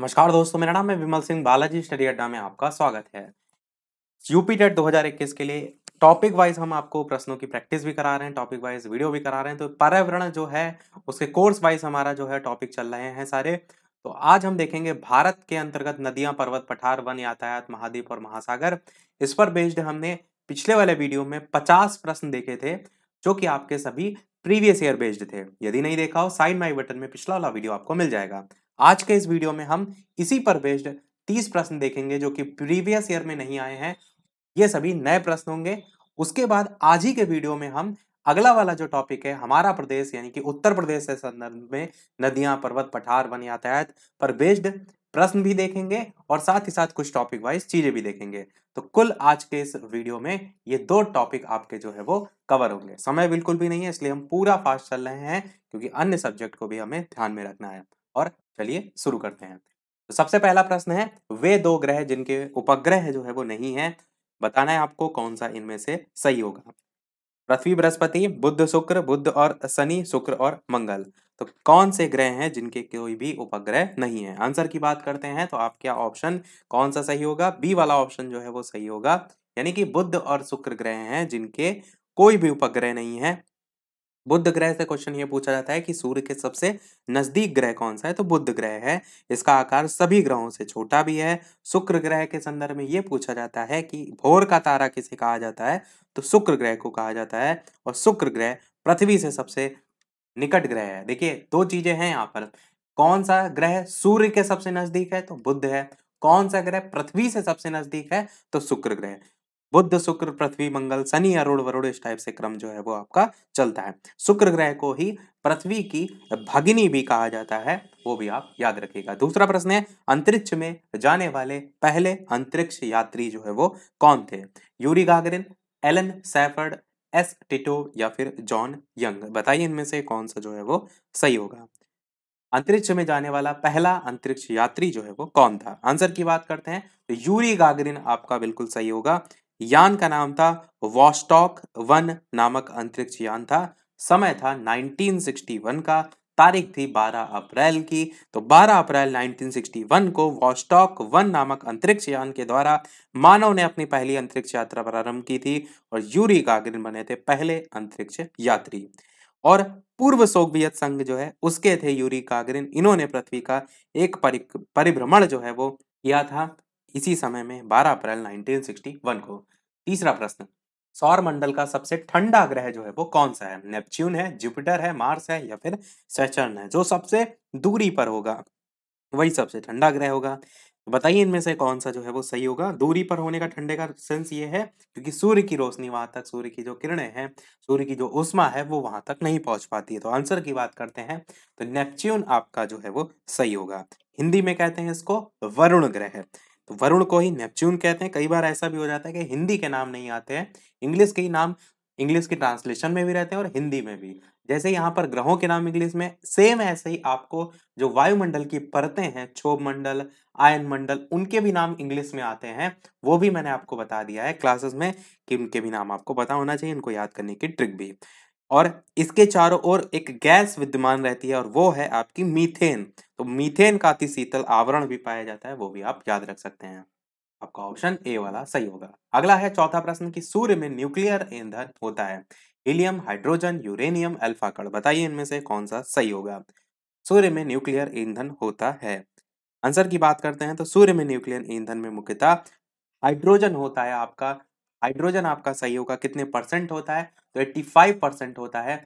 नमस्कार दोस्तों मेरा नाम है विमल सिंह बालाजी स्टडी अड्डा में आपका स्वागत है यूपी टेट 2021 के लिए टॉपिक वाइज हम आपको प्रश्नों की प्रैक्टिस भी करा रहे हैं टॉपिक वाइज वीडियो भी करा रहे हैं तो पर्यावरण जो है उसके कोर्स वाइज हमारा जो है टॉपिक चल रहे हैं सारे तो आज हम देखेंगे भारत के अंतर्गत नदियां पर्वत पठार वन यातायात महाद्वीप और महासागर इस पर बेस्ड हमने पिछले वाले वीडियो में पचास प्रश्न देखे थे जो कि आपके सभी प्रीवियस ईयर बेस्ड थे यदि नहीं देखा हो साइन माई बटन में पिछला वाला वीडियो आपको मिल जाएगा आज के इस वीडियो में हम इसी पर बेस्ड तीस प्रश्न देखेंगे जो कि प्रीवियस ईयर में नहीं आए हैं ये सभी नए प्रश्न होंगे उसके बाद आज ही के वीडियो में हम अगला वाला जो टॉपिक है हमारा प्रदेश यानी कि उत्तर प्रदेश से संदर्भ में नदियां पर्वत पठार वन यातायात पर बेस्ड प्रश्न भी देखेंगे और साथ ही साथ कुछ टॉपिक वाइज चीजें भी देखेंगे तो कुल आज के इस वीडियो में ये दो टॉपिक आपके जो है वो कवर होंगे समय बिल्कुल भी नहीं है इसलिए हम पूरा फास्ट चल रहे हैं क्योंकि अन्य सब्जेक्ट को भी हमें ध्यान में रखना है और चलिए शुरू करते हैं तो सबसे पहला प्रश्न है वे दो ग्रह जिनके उपग्रह जो है वो नहीं है बताना है आपको कौन सा इनमें से सही होगा पृथ्वी बृहस्पति बुद्ध शुक्र बुद्ध और शनि शुक्र और मंगल तो कौन से ग्रह हैं जिनके कोई भी उपग्रह नहीं है आंसर की बात करते हैं तो आप क्या ऑप्शन कौन सा सही होगा बी वाला ऑप्शन जो है वो सही होगा यानी कि बुद्ध और शुक्र ग्रह हैं जिनके कोई भी उपग्रह नहीं है बुद्ध ग्रह से क्वेश्चन ये पूछा जाता है कि सूर्य के सबसे नजदीक ग्रह कौन सा है तो बुद्ध ग्रह है इसका आकार सभी ग्रहों से छोटा भी है शुक्र ग्रह के संदर्भ में ये पूछा जाता है कि भोर का तारा किसे कहा जाता है तो शुक्र ग्रह को कहा जाता है और शुक्र ग्रह पृथ्वी से सबसे निकट ग्रह है देखिए दो चीजें हैं यहाँ पर कौन सा ग्रह सूर्य के सबसे नजदीक है तो बुद्ध है कौन सा ग्रह पृथ्वी से सबसे नजदीक है तो शुक्र ग्रह बुद्ध शुक्र पृथ्वी मंगल शनि अरुण वरुण इस टाइप से क्रम जो है वो आपका चलता है शुक्र ग्रह को ही पृथ्वी की भगिनी भी कहा जाता है वो भी आप याद रखिएगा दूसरा प्रश्न है अंतरिक्ष में जाने वाले पहले अंतरिक्ष यात्री जो है वो कौन थे Yuri Gagarin Alan Shepard S Tito या फिर जॉन यंग बताइए इनमें से कौन सा जो है वो सही होगा अंतरिक्ष में जाने वाला पहला अंतरिक्ष यात्री जो है वो कौन था आंसर की बात करते हैं यूरी गागरिन आपका बिल्कुल सही होगा यान का नाम था वॉस्टॉक वन नामक अंतरिक्ष यान था समय था 1961 का तारीख थी 12 अप्रैल की तो 12 अप्रैल 1961 को वॉस्टॉक वन नामक अंतरिक्ष यान के द्वारा मानव ने अपनी पहली अंतरिक्ष यात्रा प्रारंभ की थी और यूरी गागरिन बने थे पहले अंतरिक्ष यात्री और पूर्व सोवियत संघ जो है उसके थे यूरी गागरिन इन्होंने पृथ्वी का एक परिभ्रमण जो है वो किया था इसी समय में 12 अप्रैल 1961 को तीसरा प्रश्न सौर मंडल का सबसे ठंडा ग्रह जो है वो कौन सा है नेपच्यून है जुपिटर है मार्स है या फिर सैचर्न है जो सबसे दूरी पर होगा वही सबसे ठंडा ग्रह होगा बताइए इनमें से कौन सा जो है वो सही होगा दूरी पर होने का ठंडे का सेंस ये है क्योंकि सूर्य की रोशनी वहां तक सूर्य की जो किरणें हैं सूर्य की जो उष्मा है वो वहां तक नहीं पहुंच पाती है तो आंसर की बात करते हैं तो नेपच्यून आपका जो है वो सही होगा हिंदी में कहते हैं इसको वरुण ग्रह तो वरुण को ही नेपच्यून कहते हैं कई बार ऐसा भी हो जाता है कि हिंदी के नाम नहीं आते हैं इंग्लिश के ही नाम इंग्लिश के ट्रांसलेशन में भी रहते हैं और हिंदी में भी जैसे यहाँ पर ग्रहों के नाम इंग्लिश में सेम ऐसे ही आपको जो वायुमंडल की परतें हैं क्षोभ मंडल आयन मंडल उनके भी नाम इंग्लिश में आते हैं वो भी मैंने आपको बता दिया है क्लासेस में कि उनके भी नाम आपको पता होना चाहिए इनको याद करने की ट्रिक भी और इसके चारों ओर एक गैस विद्यमान रहती है और वो है आपकी मीथेन तो मीथेन का अति शीतल आवरण भी पाया जाता है वो भी आप याद रख सकते हैं आपका ऑप्शन ए वाला सही होगा अगला है चौथा प्रश्न कि सूर्य में न्यूक्लियर ईंधन होता है हीलियम हाइड्रोजन यूरेनियम अल्फा कण बताइए इनमें से कौन सा सही होगा सूर्य में न्यूक्लियर ईंधन होता है आंसर की बात करते हैं तो सूर्य में न्यूक्लियर ईंधन में मुख्यतः हाइड्रोजन होता है आपका हाइड्रोजन आपका सही होगा कितने परसेंट होता है तो 85 परसेंट होता है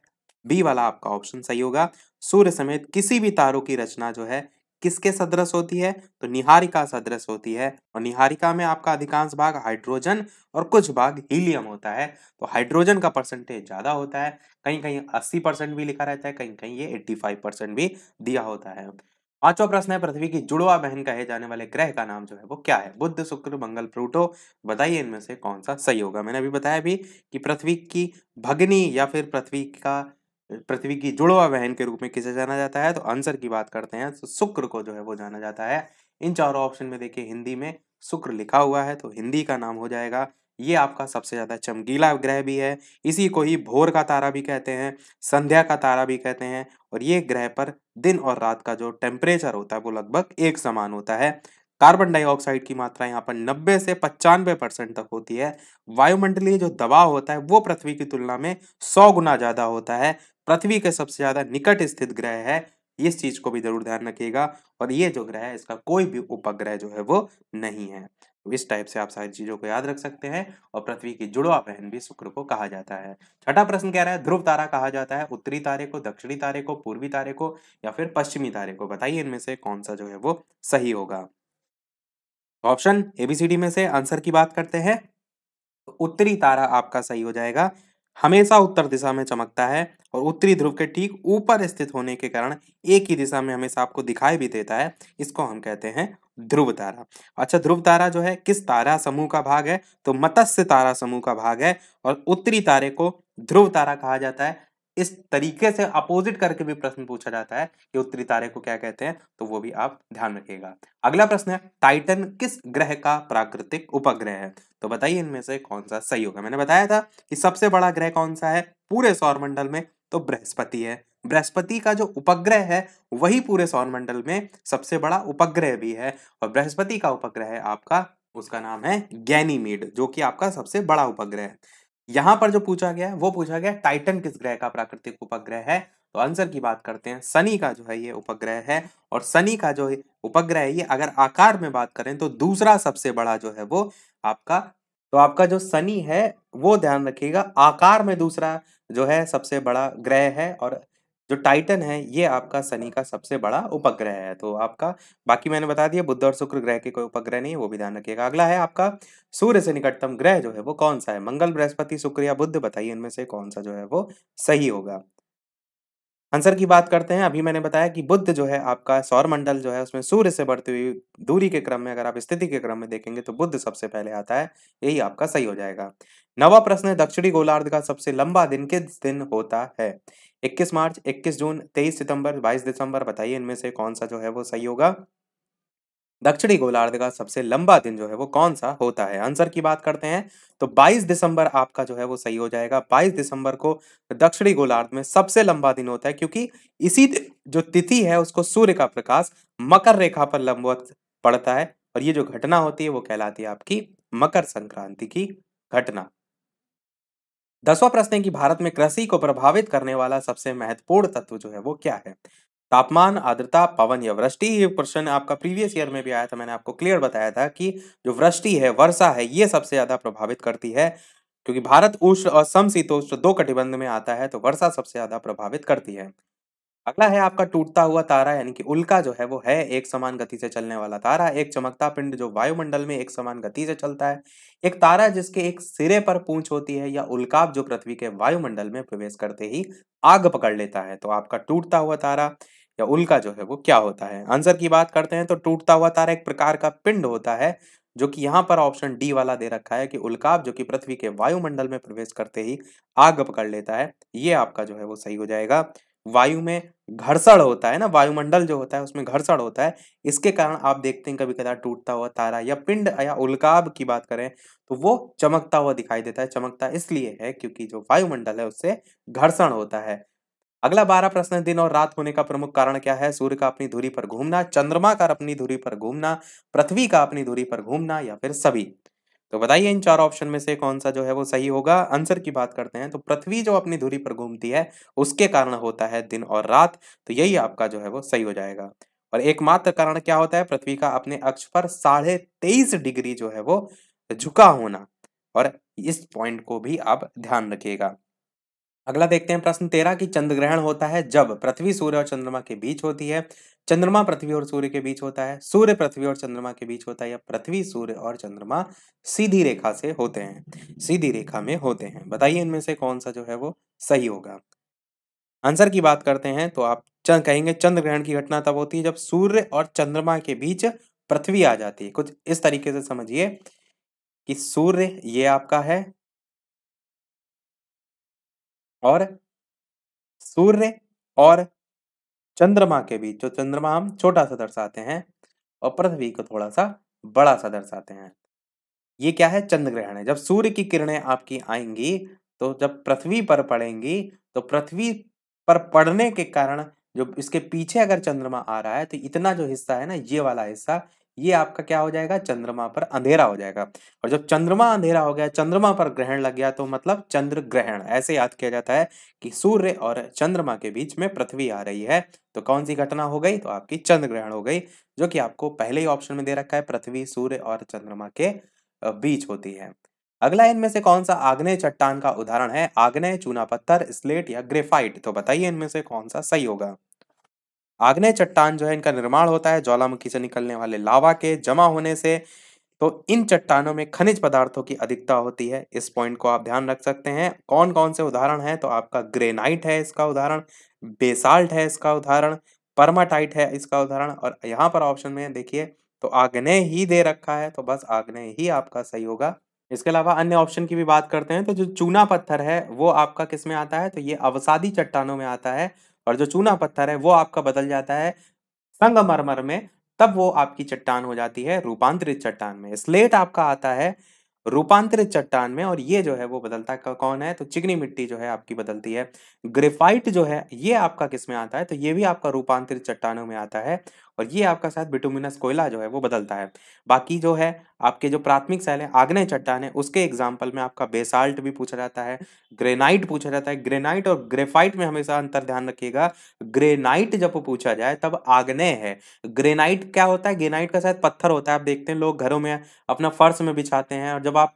बी वाला आपका ऑप्शन सही होगा सूर्य समेत किसी भी तारों की रचना जो है किसके सदृश होती है तो निहारिका सदृश होती है और निहारिका में आपका अधिकांश भाग हाइड्रोजन और कुछ भाग हीलियम होता है तो हाइड्रोजन का परसेंटेज ज़्यादा होता है कहीं कहीं 80 परसेंट भी लिखा रहता है कहीं कहीं ये 85 परसेंट भी दिया होता है पांचवा प्रश्न है पृथ्वी की जुड़वा बहन कहे जाने वाले ग्रह का नाम जो है वो क्या है बुद्ध शुक्र मंगल प्लूटो बताइए इनमें से कौन सा सही होगा मैंने अभी बताया भी कि पृथ्वी की भगनी या फिर पृथ्वी का पृथ्वी की जुड़वा बहन के रूप में किसे जाना जाता है तो आंसर की बात करते हैं तो शुक्र को जो है वो जाना जाता है इन चारों ऑप्शन में देखिए हिंदी में शुक्र लिखा हुआ है तो हिंदी का नाम हो जाएगा ये आपका सबसे ज़्यादा चमकीला ग्रह भी है इसी को ही भोर का तारा भी कहते हैं संध्या का तारा भी कहते हैं और ये ग्रह पर दिन और रात का जो टेम्परेचर होता है वो लगभग एक समान होता है कार्बन डाइऑक्साइड की मात्रा यहाँ पर 90 से पचानवे परसेंट तक होती है वायुमंडलीय जो दबाव होता है वो पृथ्वी की तुलना में 100 गुना ज़्यादा होता है पृथ्वी के सबसे ज़्यादा निकट स्थित ग्रह है इस चीज़ को भी ज़रूर ध्यान रखिएगा और ये जो ग्रह है इसका कोई भी उपग्रह जो है वो नहीं है इस टाइप से आप सारी चीजों को याद रख सकते हैं और पृथ्वी की जुड़वा बहन भी शुक्र को कहा जाता है छठा प्रश्न कह रहा है ध्रुव तारा कहा जाता है उत्तरी तारे को दक्षिणी तारे को पूर्वी तारे को या फिर पश्चिमी तारे को बताइए इनमें से कौन सा जो है वो सही होगा ऑप्शन एबीसीडी में से आंसर की बात करते हैं उत्तरी तारा आपका सही हो जाएगा हमेशा उत्तर दिशा में चमकता है और उत्तरी ध्रुव के ठीक ऊपर स्थित होने के कारण एक ही दिशा में हमेशा आपको दिखाई भी देता है इसको हम कहते हैं ध्रुव तारा अच्छा ध्रुव तारा जो है किस तारा समूह का भाग है तो मत्स्य तारा समूह का भाग है और उत्तरी तारे को ध्रुव तारा कहा जाता है इस तरीके से अपोजिट करके भी प्रश्न पूछा जाता है कि उत्तरी तारे को क्या कहते हैं तो वो भी आप ध्यान रखिएगा अगला प्रश्न है टाइटन किस ग्रह का प्राकृतिक उपग्रह है तो बताइए इनमें से कौन सा सही होगा मैंने बताया था कि सबसे बड़ा ग्रह कौन सा है पूरे सौर मंडल में तो बृहस्पति है बृहस्पति का जो उपग्रह है वही पूरे सौर मंडल में सबसे बड़ा उपग्रह भी है और बृहस्पति का उपग्रह है आपका उसका नाम है गैनीमीड जो कि आपका सबसे बड़ा उपग्रह है यहां पर जो पूछा गया है वो पूछा गया टाइटन किस ग्रह का प्राकृतिक उपग्रह है तो आंसर की बात करते हैं शनि का जो है ये उपग्रह है और शनि का जो उपग्रह है ये अगर आकार में बात करें तो दूसरा सबसे बड़ा जो है वो आपका तो आपका जो शनि है वो ध्यान रखिएगा आकार में दूसरा जो है सबसे बड़ा ग्रह है और जो टाइटन है ये आपका शनि का सबसे बड़ा उपग्रह है तो आपका बाकी मैंने बता दिया बुद्ध और शुक्र ग्रह के कोई उपग्रह नहीं वो भी ध्यान रखिएगा अगला है आपका सूर्य से निकटतम ग्रह जो है वो कौन सा है मंगल बृहस्पति शुक्र या बुद्ध बताइए इनमें से कौन सा जो है वो सही होगा आंसर की बात करते हैं अभी मैंने बताया कि बुद्ध जो है आपका सौर मंडल जो है उसमें सूर्य से बढ़ती हुई दूरी के क्रम में अगर आप स्थिति के क्रम में देखेंगे तो बुद्ध सबसे पहले आता है यही आपका सही हो जाएगा नवा प्रश्न है दक्षिणी गोलार्ध का सबसे लंबा दिन किस दिन होता है 21 मार्च 21 जून 23 सितंबर 22 दिसंबर बताइए इनमें से कौन सा जो है वो सही होगा दक्षिणी गोलार्ध का सबसे लंबा दिन जो है वो कौन सा होता है आंसर की बात करते हैं तो 22 दिसंबर आपका जो है वो सही हो जाएगा 22 दिसंबर को दक्षिणी गोलार्ध में सबसे लंबा दिन होता है क्योंकि इसी जो तिथि है उसको सूर्य का प्रकाश मकर रेखा पर लंबवत पड़ता है और ये जो घटना होती है वो कहलाती है आपकी मकर संक्रांति की घटना दसवां प्रश्न है कि भारत में कृषि को प्रभावित करने वाला सबसे महत्वपूर्ण तत्व जो है वो क्या है तापमान आर्द्रता पवन या वृष्टि ये प्रश्न आपका प्रीवियस ईयर में भी आया था मैंने आपको क्लियर बताया था कि जो वृष्टि है वर्षा है ये सबसे ज्यादा प्रभावित करती है क्योंकि भारत उष्ण और समशीतोष्ण दो कटिबंध में आता है तो वर्षा सबसे ज्यादा प्रभावित करती है अगला है आपका टूटता हुआ तारा यानी कि उल्का जो है वो है एक समान गति से चलने वाला तारा एक चमकता पिंड जो वायुमंडल में एक समान गति से चलता है एक तारा जिसके एक सिरे पर पूंछ होती है या उल्काब जो पृथ्वी के वायुमंडल में प्रवेश करते ही आग पकड़ लेता है तो आपका टूटता हुआ तारा या उल्का जो है वो क्या होता है आंसर की बात करते हैं तो टूटता हुआ तारा एक प्रकार का पिंड होता है जो कि यहाँ पर ऑप्शन डी वाला दे रखा है कि उल्काब जो कि पृथ्वी के वायुमंडल में प्रवेश करते ही आग पकड़ लेता है ये आपका जो है वो सही हो जाएगा वायु में घर्षण होता है ना वायुमंडल जो होता है उसमें घर्षण होता है इसके कारण आप देखते हैं कभी कदार टूटता हुआ तारा या पिंड या उल्काब की बात करें तो वो चमकता हुआ दिखाई देता है चमकता इसलिए है क्योंकि जो वायुमंडल है उससे घर्षण होता है अगला बारह प्रश्न दिन और रात होने का प्रमुख कारण क्या है सूर्य का अपनी धुरी पर घूमना चंद्रमा का अपनी धुरी पर घूमना पृथ्वी का अपनी धुरी पर घूमना या फिर सभी तो बताइए इन चार ऑप्शन में से कौन सा जो है वो सही होगा आंसर की बात करते हैं तो पृथ्वी जो अपनी धुरी पर घूमती है उसके कारण होता है दिन और रात तो यही आपका जो है वो सही हो जाएगा और एकमात्र कारण क्या होता है पृथ्वी का अपने अक्ष पर साढ़े तेईस डिग्री जो है वो झुका होना और इस पॉइंट को भी आप ध्यान रखिएगा अगला देखते हैं प्रश्न तेरह की चंद्र ग्रहण होता है जब पृथ्वी सूर्य और चंद्रमा के बीच होती है चंद्रमा पृथ्वी और सूर्य के बीच होता है सूर्य पृथ्वी और चंद्रमा के बीच होता है या पृथ्वी सूर्य और चंद्रमा सीधी रेखा से होते हैं सीधी रेखा में होते हैं बताइए इनमें से कौन सा जो है वो सही होगा आंसर की बात करते हैं तो आप चंद कहेंगे चंद्र ग्रहण की घटना तब होती है जब सूर्य और चंद्रमा के बीच पृथ्वी आ जाती है कुछ इस तरीके से समझिए कि सूर्य ये आपका है और सूर्य और चंद्रमा के बीच जो चंद्रमा हम छोटा सा दर्शाते हैं और पृथ्वी को थोड़ा सा बड़ा सा दर्शाते हैं ये क्या है चंद्र ग्रहण है जब सूर्य की किरणें आपकी आएंगी तो जब पृथ्वी पर पड़ेंगी तो पृथ्वी पर पड़ने के कारण जो इसके पीछे अगर चंद्रमा आ रहा है तो इतना जो हिस्सा है ना ये वाला हिस्सा ये आपका क्या हो जाएगा चंद्रमा पर अंधेरा हो जाएगा और जब चंद्रमा अंधेरा हो गया चंद्रमा पर ग्रहण लग गया तो मतलब चंद्र ग्रहण ऐसे याद किया जाता है कि सूर्य और चंद्रमा के बीच में पृथ्वी आ रही है तो कौन सी घटना हो गई तो आपकी चंद्र ग्रहण हो गई जो कि आपको पहले ही ऑप्शन में दे रखा है पृथ्वी सूर्य और चंद्रमा के बीच होती है अगला इनमें से कौन सा आग्नेय चट्टान का उदाहरण है आग्नेय चूना पत्थर स्लेट या ग्रेफाइट तो बताइए इनमें से कौन सा सही होगा आग्नेय चट्टान जो है इनका निर्माण होता है ज्वालामुखी से निकलने वाले लावा के जमा होने से तो इन चट्टानों में खनिज पदार्थों की अधिकता होती है इस पॉइंट को आप ध्यान रख सकते हैं कौन कौन से उदाहरण हैं तो आपका ग्रेनाइट है इसका उदाहरण बेसाल्ट है इसका उदाहरण परमाटाइट है इसका उदाहरण और यहाँ पर ऑप्शन में देखिए तो आग्नेय ही दे रखा है तो बस आग्नेय ही आपका सही होगा इसके अलावा अन्य ऑप्शन की भी बात करते हैं तो जो चूना पत्थर है वो आपका किस में आता है तो ये अवसादी चट्टानों में आता है और जो चूना पत्थर है वो आपका बदल जाता है संगमरमर में तब वो आपकी चट्टान हो जाती है रूपांतरित चट्टान में स्लेट आपका आता है रूपांतरित चट्टान में और ये जो है वो बदलता कौन है तो चिकनी मिट्टी जो है आपकी बदलती है ग्रेफाइट जो है ये आपका किस में आता है तो ये भी आपका रूपांतरित चट्टानों में आता है और ये आपका शायद बिटुमिनस कोयला जो है वो बदलता है बाकी जो है आपके जो प्राथमिक सेल है आग्नेय चट्टान है उसके एग्जाम्पल में आपका बेसाल्ट भी पूछा जाता है ग्रेनाइट पूछा जाता है ग्रेनाइट और ग्रेफाइट में हमेशा अंतर ध्यान रखिएगा ग्रेनाइट जब पूछा जाए तब आग्नेय है ग्रेनाइट क्या होता है ग्रेनाइट का शायद पत्थर होता है आप देखते हैं लोग घरों में अपना फर्श में बिछाते हैं और जब आप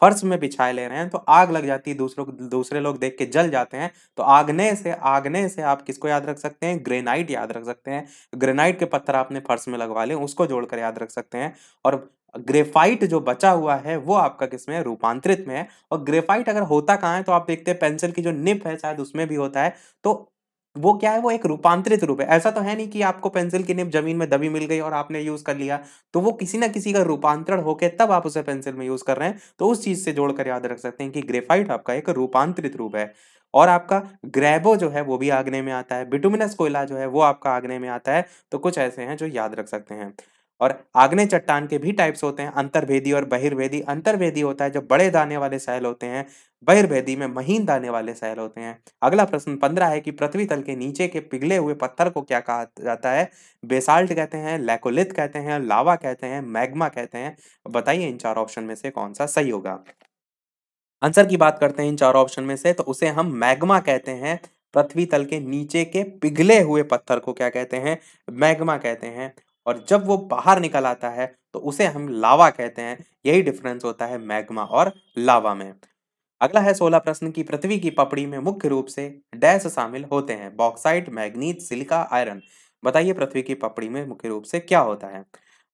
फर्श में बिछाए ले रहे हैं तो आग लग जाती है दूसरों दूसरे लोग देख के जल जाते हैं तो आगने से आगने से आप किसको याद रख सकते हैं ग्रेनाइट याद रख सकते हैं ग्रेनाइट के पत्थर आपने फर्श में लगवा लें उसको जोड़कर याद रख सकते हैं और ग्रेफाइट जो बचा हुआ है वो आपका किसमें रूपांतरित में है और ग्रेफाइट अगर होता कहाँ है तो आप देखते हैं पेंसिल की जो निप है शायद उसमें भी होता है तो वो क्या है वो एक रूपांतरित रूप है ऐसा तो है नहीं कि आपको पेंसिल की निब जमीन में दबी मिल गई और आपने यूज कर लिया तो वो किसी ना किसी का रूपांतरण होकर तब आप उसे पेंसिल में यूज कर रहे हैं तो उस चीज से जोड़कर याद रख सकते हैं कि ग्रेफाइट आपका एक रूपांतरित रूप है और आपका ग्रेबो जो है वो भी आगने में आता है बिटुमिनस कोयला जो है वो आपका आगने में आता है तो कुछ ऐसे हैं जो याद रख सकते हैं और आग्ने चट्टान के भी टाइप्स होते हैं अंतर्भेदी और बहिर्भेदी अंतर्भेदी होता है जो बड़े दाने वाले सहल होते हैं बहिर्भेदी में महीन दाने वाले सहल होते हैं अगला प्रश्न पंद्रह है कि पृथ्वी तल के नीचे के पिघले हुए पत्थर को क्या कहा जाता है बेसाल्ट कहते हैं लैकोलिथ कहते हैं लावा कहते हैं मैग्मा कहते हैं बताइए इन चार ऑप्शन में से कौन सा सही होगा आंसर की बात करते हैं इन चार ऑप्शन में से तो उसे हम मैग्मा कहते हैं पृथ्वी तल के नीचे के पिघले हुए पत्थर को क्या कहते हैं मैग्मा कहते हैं और जब वो बाहर निकल आता है तो उसे हम लावा कहते हैं यही डिफरेंस होता है मैग्मा और लावा में अगला है सोलह प्रश्न की पृथ्वी की पपड़ी में मुख्य रूप से डैश शामिल होते हैं बॉक्साइट मैग्नीज सिलिका आयरन बताइए पृथ्वी की पपड़ी में मुख्य रूप से क्या होता है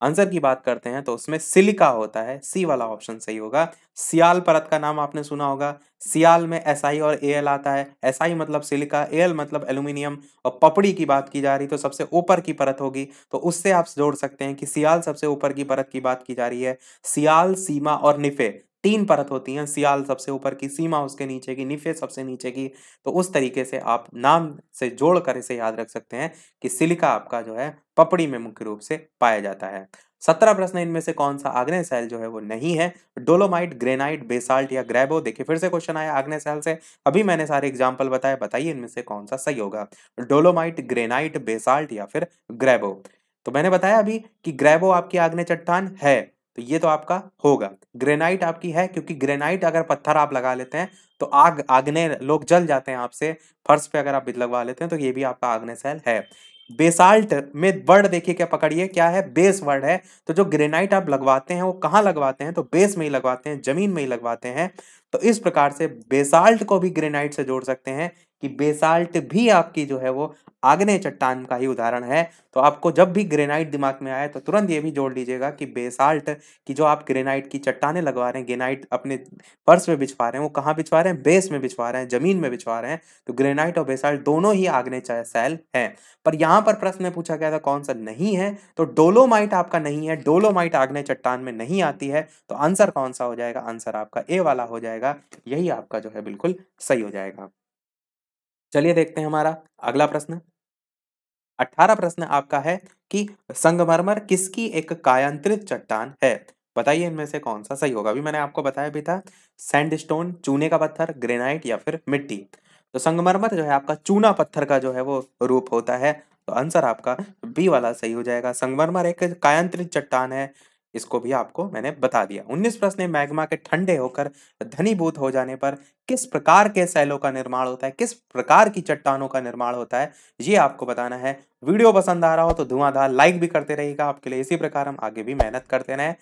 आंसर की बात करते हैं तो उसमें सिलिका होता है सी वाला ऑप्शन सही होगा सियाल परत का नाम आपने सुना होगा सियाल में एस SI और एल आता है एस SI मतलब सिलिका एल मतलब एल्यूमिनियम और पपड़ी की बात की जा रही तो सबसे ऊपर की परत होगी तो उससे आप जोड़ सकते हैं कि सियाल सबसे ऊपर की परत की बात की जा रही है सियाल सीमा और निफे तीन परत होती हैं सियाल सबसे ऊपर की सीमा उसके नीचे की निफे सबसे नीचे की तो उस तरीके से आप नाम से जोड़ कर इसे याद रख सकते हैं कि सिलिका आपका जो है पपड़ी में मुख्य रूप से पाया जाता है सत्रह प्रश्न इनमें से कौन सा आग्नेय सेल जो है वो नहीं है डोलोमाइट ग्रेनाइट बेसाल्ट या ग्रेबो देखिए फिर से क्वेश्चन आया आग्नेय सैल से अभी मैंने सारे एग्जाम्पल बताए बताइए इनमें से कौन सा सही होगा डोलोमाइट ग्रेनाइट बेसाल्ट या फिर ग्रेबो तो मैंने बताया अभी कि ग्रेबो आपकी आग्नेय चट्टान है तो ये तो आपका होगा ग्रेनाइट आपकी है क्योंकि ग्रेनाइट अगर पत्थर आप लगा लेते हैं तो आग आग्ने लोग जल जाते हैं आपसे फर्श पे अगर आप लगवा लेते हैं तो ये भी आपका आग्ने सेल है बेसाल्ट में वर्ड देखिए क्या पकड़िए क्या है बेस वर्ड है तो जो ग्रेनाइट आप लगवाते हैं वो कहाँ लगवाते हैं तो बेस में ही लगवाते हैं जमीन में ही लगवाते हैं तो इस प्रकार से बेसाल्ट को भी ग्रेनाइट से जोड़ सकते हैं कि बेसाल्ट भी आपकी जो है वो आग्नेय चट्टान का ही उदाहरण है तो आपको जब भी ग्रेनाइट दिमाग में आए तो तुरंत ये भी जोड़ लीजिएगा कि बेसाल्ट की जो आप ग्रेनाइट की चट्टाने लगवा रहे हैं ग्रेनाइट अपने पर्स में बिछवा रहे हैं वो कहाँ बिछवा रहे हैं बेस में बिछवा रहे हैं जमीन में बिछवा रहे हैं तो ग्रेनाइट और बेसाल्ट दोनों ही आग्नेय सेल हैं पर यहाँ पर प्रश्न में पूछा गया था कौन सा नहीं है तो डोलोमाइट आपका नहीं है डोलोमाइट आग्नेय चट्टान में नहीं आती है तो आंसर कौन सा हो जाएगा आंसर आपका ए वाला हो जाएगा यही आपका जो है बिल्कुल सही हो जाएगा चलिए देखते हैं हमारा अगला प्रश्न अठारह प्रश्न आपका है कि संगमरमर किसकी एक कायांत्रित चट्टान है बताइए इनमें से कौन सा सही होगा अभी मैंने आपको बताया भी था सैंडस्टोन चूने का पत्थर ग्रेनाइट या फिर मिट्टी तो संगमरमर जो है आपका चूना पत्थर का जो है वो रूप होता है तो आंसर आपका बी वाला सही हो जाएगा संगमरमर एक कायांत्रित चट्टान है इसको भी आपको मैंने बता दिया उन्नीस प्रश्न है मैग्मा के ठंडे होकर धनीभूत हो जाने पर किस प्रकार के सैलों का निर्माण होता है किस प्रकार की चट्टानों का निर्माण होता है ये आपको बताना है वीडियो पसंद आ रहा हो तो धुआंधार लाइक भी करते रहिएगा आपके लिए इसी प्रकार हम आगे भी मेहनत करते रहे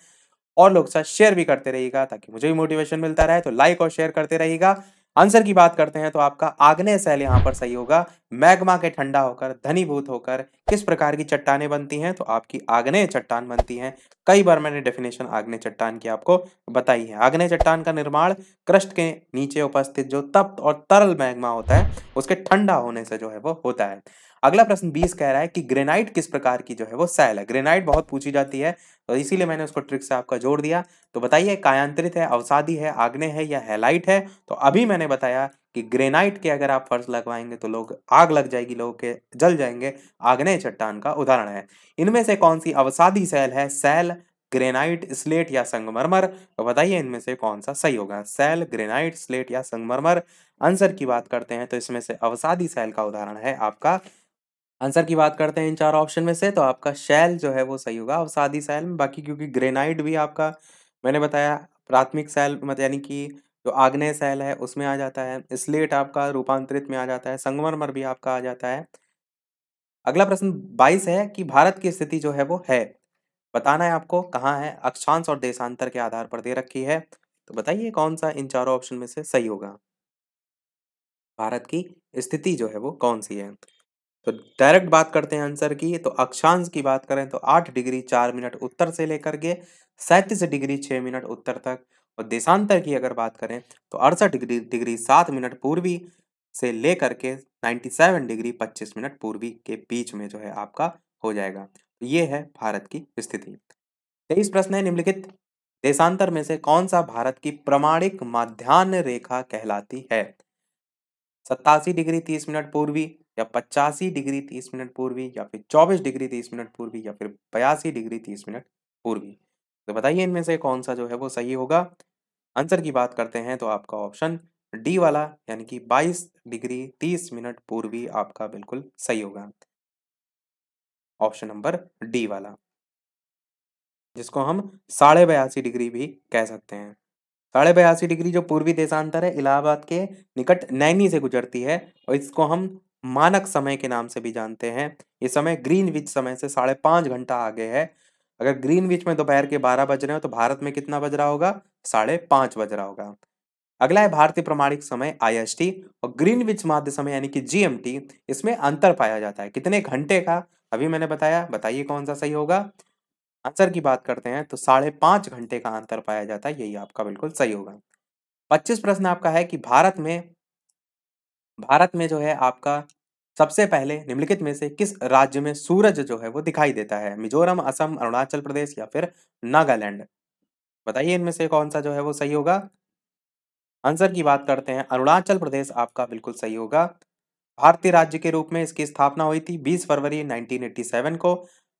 और लोग साथ शेयर भी करते रहिएगा ताकि मुझे भी मोटिवेशन मिलता रहे तो लाइक और शेयर करते रहिएगा आंसर की बात करते हैं तो आपका आग्नेय शैल यहाँ पर सही होगा मैग्मा के ठंडा होकर धनीभूत होकर किस प्रकार की चट्टाने बनती हैं तो आपकी आग्नेय चट्टान बनती हैं कई बार मैंने डेफिनेशन आग्नेय चट्टान की आपको बताई है आग्नेय चट्टान का निर्माण क्रस्ट के नीचे उपस्थित जो तप्त और तरल मैग्मा होता है उसके ठंडा होने से जो है वो होता है अगला प्रश्न बीस कह रहा है कि ग्रेनाइट किस प्रकार की जो है वो सैल है ग्रेनाइट बहुत पूछी जाती है तो इसीलिए मैंने उसको ट्रिक से आपका जोड़ दिया तो बताइए कायांतरित है अवसादी है आग्ने है या हेलाइट है तो अभी मैंने बताया कि ग्रेनाइट के अगर आप फर्श लगवाएंगे तो लोग आग लग जाएगी लोग के जल जाएंगे आग्नेय चट्टान का उदाहरण है इनमें से कौन सी अवसादी सैल है सैल ग्रेनाइट स्लेट या संगमरमर तो बताइए इनमें से कौन सा सही होगा सेल ग्रेनाइट स्लेट या संगमरमर आंसर की बात करते हैं तो इसमें से अवसादी सेल का उदाहरण है आपका आंसर की बात करते हैं इन चार ऑप्शन में से तो आपका शैल जो है वो सही होगा अवसादी शैल में बाकी क्योंकि ग्रेनाइट भी आपका मैंने बताया प्राथमिक शैल मत यानी कि जो आग्नेय शैल है उसमें आ जाता है स्लेट आपका रूपांतरित में आ जाता है संगमरमर भी आपका आ जाता है अगला प्रश्न बाईस है कि भारत की स्थिति जो है वो है बताना है आपको कहाँ है अक्षांश और देशांतर के आधार पर दे रखी है तो बताइए कौन सा इन चारों ऑप्शन में से सही होगा भारत की स्थिति जो है वो कौन सी है तो डायरेक्ट बात करते हैं आंसर की तो अक्षांश की बात करें तो आठ डिग्री चार मिनट उत्तर से लेकर के सैंतीस डिग्री छः मिनट उत्तर तक और देशांतर की अगर बात करें तो अड़सठ डिग्री डिग्री सात मिनट पूर्वी से लेकर के नाइन्टी सेवन डिग्री पच्चीस मिनट पूर्वी के बीच में जो है आपका हो जाएगा तो ये है भारत की स्थिति तेईस प्रश्न है निम्नलिखित देशांतर में से कौन सा भारत की प्रमाणिक माध्यान्ह रेखा कहलाती है सत्तासी डिग्री तीस मिनट पूर्वी या पचासी डिग्री तीस मिनट पूर्वी या फिर चौबीस डिग्री तीस मिनट पूर्वी या फिर बयासी डिग्री तीस मिनट पूर्वी तो बताइए इनमें से कौन सा जो है वो सही होगा आंसर की बात करते हैं तो आपका ऑप्शन डी वाला यानी कि 22 डिग्री 30 मिनट पूर्वी आपका बिल्कुल सही होगा ऑप्शन नंबर डी वाला जिसको हम साढ़े बयासी डिग्री भी कह सकते हैं साढ़े बयासी डिग्री जो पूर्वी देशांतर है इलाहाबाद के निकट नैनी से गुजरती है और इसको हम मानक समय के नाम से भी जानते हैं ये समय ग्रीन विच समय से साढ़े पाँच घंटा आगे है अगर ग्रीन विच में दोपहर के बारह बज रहे हो तो भारत में कितना बज रहा होगा साढ़े पाँच बज रहा होगा अगला है भारतीय प्रमाणिक समय आई और ग्रीन विच माध्य समय यानी कि जीएमटी इसमें अंतर पाया जाता है कितने घंटे का अभी मैंने बताया बताइए कौन सा सही होगा आंसर की बात करते हैं तो साढ़े पाँच घंटे का अंतर पाया जाता है यही आपका बिल्कुल सही होगा पच्चीस प्रश्न आपका है कि भारत में भारत में जो है आपका सबसे पहले निम्नलिखित में से किस राज्य में सूरज जो है वो दिखाई देता है मिजोरम असम अरुणाचल प्रदेश या फिर नागालैंड बताइए इनमें से कौन सा जो है वो सही होगा आंसर की बात करते हैं अरुणाचल प्रदेश आपका बिल्कुल सही होगा भारतीय राज्य के रूप में इसकी स्थापना हुई थी 20 फरवरी 1987 को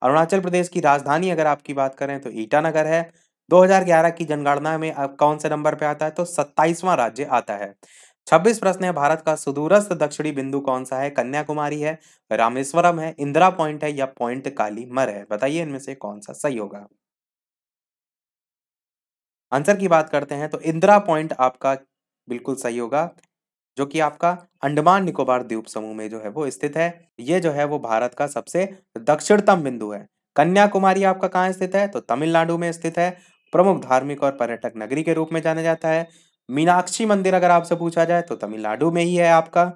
अरुणाचल प्रदेश की राजधानी अगर आपकी बात करें तो ईटानगर है 2011 की जनगणना में अब कौन से नंबर पे आता है तो 27वां राज्य आता है छब्बीस प्रश्न है भारत का सुदूरस्थ दक्षिणी बिंदु कौन सा है कन्याकुमारी है रामेश्वरम है इंदिरा पॉइंट है या पॉइंट काली मर है बताइए इनमें से कौन सा सही होगा आंसर की बात करते हैं तो इंदिरा पॉइंट आपका बिल्कुल सही होगा जो कि आपका अंडमान निकोबार द्वीप समूह में जो है वो स्थित है ये जो है वो भारत का सबसे दक्षिणतम बिंदु है कन्याकुमारी आपका कहाँ स्थित है तो तमिलनाडु में स्थित है प्रमुख धार्मिक और पर्यटक नगरी के रूप में जाना जाता है मीनाक्षी मंदिर अगर आपसे पूछा जाए तो तमिलनाडु में ही है आपका